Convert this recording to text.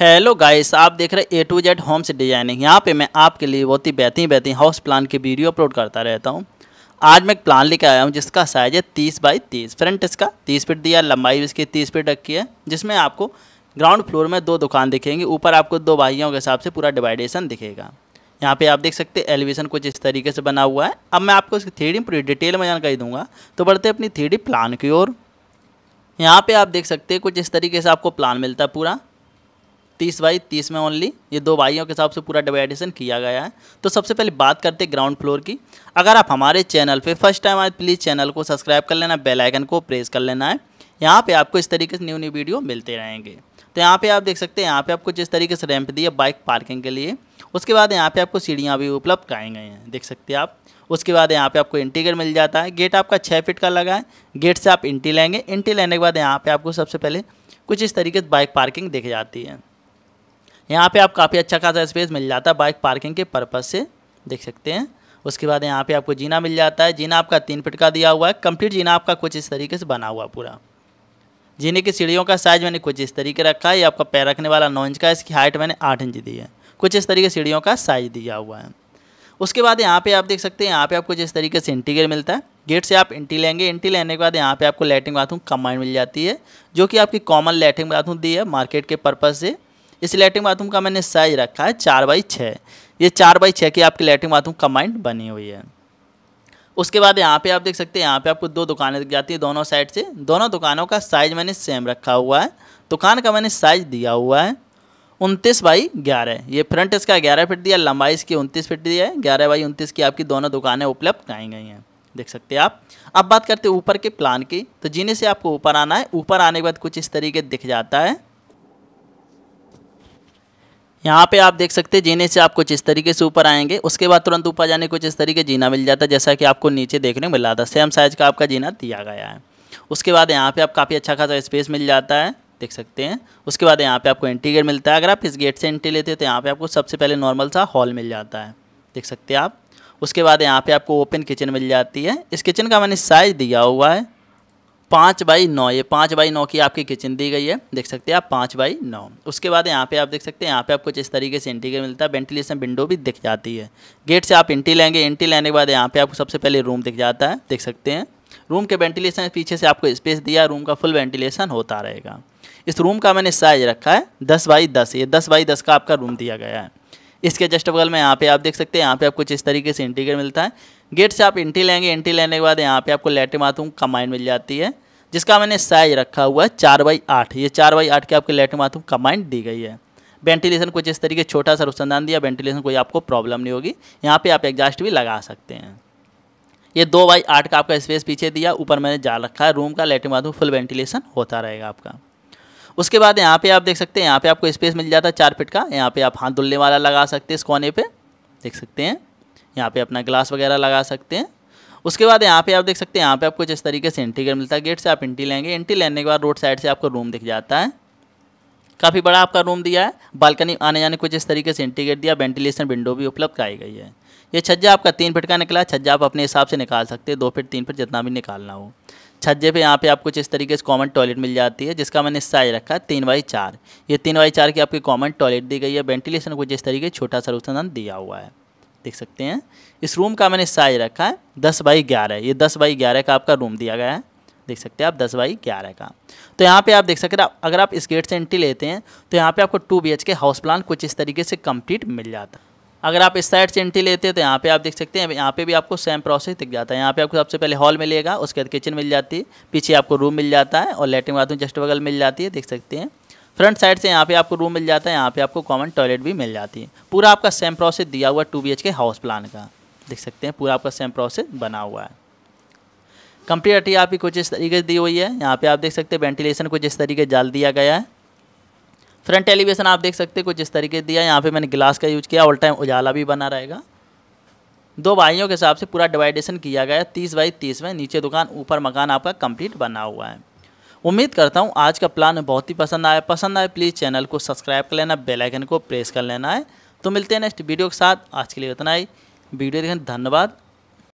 hello guys आप देख रहे हैं A to Z homes designing यहाँ पे मैं आपके लिए बहुत ही बेहतरीन बेहतरीन हाउस प्लान की वीडियो अपलोड करता रहता हूँ आज मैं एक प्लान लेकर आया हूँ जिसका साइज है तीस बाई तीस फ्रंट इसका तीस फीट दिया लंबाई इसकी तीस फीट रखी है जिसमें आपको ग्राउंड फ्लोर में दो दुकान दिखेंगी ऊपर आपको दो भाइयों के हिसाब से पूरा डिवाइडेशन दिखेगा यहाँ पे आप देख सकते हैं एलिवेशन कुछ इस तरीके से बना हुआ है अब मैं आपको इसकी थ्री पूरी डिटेल में जानकारी दूंगा तो बढ़ते अपनी थ्री प्लान की ओर यहाँ पे आप देख सकते हैं कुछ इस तरीके से आपको प्लान मिलता है पूरा तीस बाई तीस में ओनली ये दो भाइयों के हिसाब से पूरा डिवाइडेशन किया गया है तो सबसे पहले बात करते हैं ग्राउंड फ्लोर की अगर आप हमारे चैनल पे फर्स्ट टाइम आए प्लीज़ तो चैनल को सब्सक्राइब कर लेना बेल आइकन को प्रेस कर लेना है यहाँ पे आपको इस तरीके से न्यू न्यू वीडियो मिलते रहेंगे तो यहाँ पर आप देख सकते हैं यहाँ पर आपको जिस तरीके से रैंप दिया बाइक पार्किंग के लिए उसके बाद यहाँ पर आपको सीढ़ियाँ भी उपलब्ध कराए गए हैं देख सकते हैं आप उसके बाद यहाँ पे आपको इंटी मिल जाता है गेट आपका छः फिट का लगा है गेट से आप इंटी लेंगे इंटी लेने के बाद यहाँ पे आपको सबसे पहले कुछ इस तरीके से बाइक पार्किंग देखी जाती है यहाँ पे आप काफ़ी अच्छा खासा स्पेस मिल जाता है बाइक पार्किंग के पर्पज़ से देख सकते हैं उसके बाद यहाँ पे आपको जीना मिल जाता है जीना आपका तीन फिट का दिया हुआ है कंप्लीट जीना आपका कुछ इस तरीके से बना हुआ पूरा जीने की सीढ़ियों का साइज मैंने कुछ इस तरीके रखा है ये आपका पैर रखने वाला नौ इंच का है इसकी हाइट मैंने आठ इंच दी है कुछ इस तरीके सीढ़ियों का साइज दिया हुआ है उसके बाद यहाँ पे आप देख सकते हैं यहाँ पे आपको जिस तरीके से इंटीरियर मिलता है गेट से आप इंटी लेंगे इंटी लेने के बाद यहाँ पे आपको लेटरिन बाथरूम कंबाइंड मिल जाती है जो कि आपकी कॉमन लेटरिन बाथरूम दी है मार्केट के पर्पज़ से इस लेटरिन बाथरूम का मैंने साइज रखा है चार बाई छः ये चार बाई छः की आपकी लेटरिन बाथरूम कम्बाइंड बनी हुई है उसके बाद यहाँ पे आप देख सकते हैं यहाँ पे आपको दो दुकानें दिख जाती है दोनों साइड से दोनों दुकानों का साइज़ मैंने सेम रखा हुआ है दुकान का मैंने साइज़ दिया हुआ है उनतीस बाई ग्यारह ये फ्रंट इसका ग्यारह फिट दिया लंबाई इसकी उनतीस फिट दिया है ग्यारह बाई उनतीस की आपकी दोनों दुकानें उपलब्ध कराई गई हैं देख सकते हैं आप अब बात करते हैं ऊपर के प्लान की तो जीने से आपको ऊपर आना है ऊपर आने के बाद कुछ इस तरीके दिख जाता है यहाँ पे आप देख सकते हैं जीने से आप कुछ इस तरीके से ऊपर आएंगे उसके बाद तुरंत ऊपर जाने कुछ इस तरीके जीना मिल जाता है जैसा कि आपको नीचे देखने को मिल रहा था सेम साइज़ का आपका जीना दिया गया है उसके बाद यहाँ पे आप काफ़ी अच्छा खासा स्पेस मिल जाता है देख सकते हैं उसके बाद यहाँ पर आपको एंट्री गेट मिलता है अगर आप इस गेट से एंट्री लेते हैं तो यहाँ पर आपको सबसे पहले नॉर्मल सा हॉल मिल जाता है देख सकते हैं आप उसके बाद यहाँ पर आपको ओपन किचन मिल जाती है इस किचन का मैंने साइज़ दिया हुआ है पाँच बाई नौ ये पाँच बाई नौ की आपकी किचन दी गई है देख सकते हैं आप पाँच बाई नौ उसके बाद यहाँ पे आप देख सकते हैं यहाँ पे आपको कुछ इस तरीके से इंटी मिलता है वेंटिलेशन विंडो भी दिख जाती है गेट से आप इंटी लेंगे इंटी लेने के बाद यहाँ पे आपको सबसे पहले रूम दिख जाता है देख सकते हैं रूम के वेंटिलेशन पीछे से आपको स्पेस दिया रूम का फुल वेंटिलेशन होता रहेगा इस रूम का मैंने साइज रखा है दस बाई दस ये दस बाई दस का आपका रूम दिया गया है इसके जस्ट बगल में यहाँ पे आप देख सकते हैं यहाँ पे आपको कुछ इस तरीके से इंटीग्रेट मिलता है गेट से आप इंटी लेंगे इंटी लेने के बाद यहाँ पे आपको लेटर बाथरूम कमाइन मिल जाती है जिसका मैंने साइज रखा हुआ है चार बाई आठ ये चार बाई आठ के आपके लेटर बाथरूम कमाइन दी गई है वेंटिलेशन कुछ इस तरीके छोटा सा अनुसंधान दिया वेंटिलेशन कोई आपको प्रॉब्लम नहीं होगी यहाँ पर आप एग्जास्ट भी लगा सकते हैं ये दो बाई आठ का आपका स्पेस पीछे दिया ऊपर मैंने जाल रखा है रूम का लेटर बाथरूम फुल वेंटिलेशन होता रहेगा आपका उसके बाद यहाँ पे आप देख सकते हैं यहाँ पे आपको स्पेस मिल जाता है चार फिट का यहाँ पे आप हाथ धुलने वाला लगा सकते हैं इस कोने पे देख सकते हैं यहाँ पे अपना ग्लास वगैरह लगा सकते हैं उसके बाद यहाँ पे आप देख सकते हैं यहाँ पे आपको जिस तरीके से एंट्री मिलता है गेट से आप एंट्री लेंगे एंट्री लेने के बाद रोड साइड से आपको रूम दिख जाता है काफ़ी बड़ा आपका रूम दिया है बालकनी आने जाने को जिस तरीके से इंटीग्रेट दिया वेंटिलेशन विंडो भी उपलब्ध कराई गई है ये छज्जा आपका तीन फिट का निकला छज्जा आप अपने हिसाब से निकाल सकते हैं दो फिट तीन फिट जितना भी निकालना हो छज्जे पे यहाँ पे आपको इस तरीके से कॉमन टॉयलेट मिल जाती है जिसका मैंने साइज रखा है तीन बाई चार ये तीन बाई चार की आपकी कॉमन टॉयलेट दी गई है वेंटिलेशन को जिस तरीके छोटा सा रूपसंदान दिया हुआ है देख सकते हैं इस रूम का मैंने साइज रखा है दस बाई ग्यारह ये दस बाई ग्यारह का आपका रूम दिया गया है देख सकते हैं आप दस बाई ग्यारह का तो यहाँ पे आप देख सकते हैं अगर आप इस गेट से एंट्री लेते हैं तो यहाँ पे आपको two B K house plan कुछ इस तरीके से कंप्लीट मिल जाता है अगर आप इस साइड से एंट्री लेते हैं तो यहाँ पे आप देख सकते हैं यहाँ पे भी आपको सेम प्रोसेस दिख जाता है यहाँ पे आपको सबसे पहले हॉल मिलेगा उसके बाद किचन मिल जाती है पीछे आपको रूम मिल जाता है और लेटरिन बाथरूम जस्ट बगल मिल जाती है देख सकते हैं फ्रंट साइड से यहाँ पे आपको रूम मिल जाता है यहाँ पे आपको कॉमन टॉयलेट भी मिल जाती है पूरा आपका सेम प्रोसेस दिया हुआ two B K house plan का देख सकते हैं पूरा आपका सेम प्रोसेस बना हुआ है कंप्लीट आपकी कुछ इस तरीके से दी हुई है यहाँ पे आप देख सकते हैं वेंटिलेशन कुछ इस तरीके जाल दिया गया है फ्रंट एलिवेशन आप देख सकते हैं कुछ इस तरीके दिया यहाँ पे मैंने गिलास का यूज़ किया ऑल टाइम उजाला भी बना रहेगा दो भाइयों के हिसाब से पूरा डिवाइडेशन किया गया है तीस बाई तीस में नीचे दुकान ऊपर मकान आपका कंप्लीट बना हुआ है उम्मीद करता हूँ आज का प्लान बहुत ही पसंद आया पसंद आए प्लीज़ चैनल को सब्सक्राइब कर लेना बेलाइकन को प्रेस कर लेना है तो मिलते हैं नेक्स्ट वीडियो के साथ आज के लिए इतना ही वीडियो देखने धन्यवाद